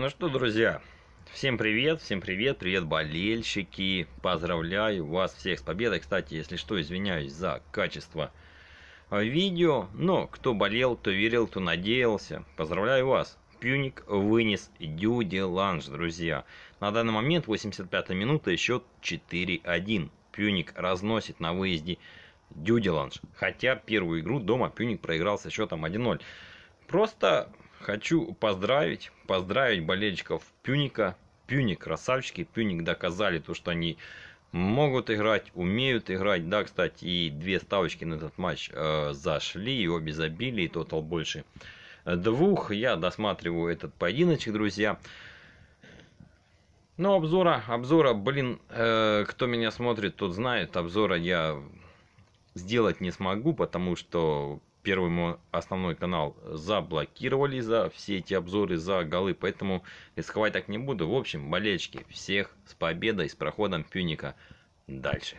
Ну что, друзья, всем привет, всем привет, привет, болельщики. Поздравляю вас всех с победой. Кстати, если что, извиняюсь за качество а, видео. Но кто болел, кто верил, кто надеялся. Поздравляю вас. Пюник вынес Дюди Ланж, друзья. На данный момент 85-я минута, счет 4-1. Пюник разносит на выезде Дюдиланж. Хотя первую игру дома Пюник проиграл со счетом 1-0. Просто Хочу поздравить, поздравить болельщиков Пюника. Пюник, красавчики, Пюник доказали то, что они могут играть, умеют играть. Да, кстати, и две ставочки на этот матч э, зашли, и обе забили, и тотал больше двух. Я досматриваю этот поединочек, друзья. Но обзора, обзора, блин, э, кто меня смотрит, тот знает, обзора я сделать не смогу, потому что первый мой основной канал заблокировали за все эти обзоры, за голы, поэтому рисковать так не буду. В общем, болельщики, всех с победой, с проходом Пюника дальше.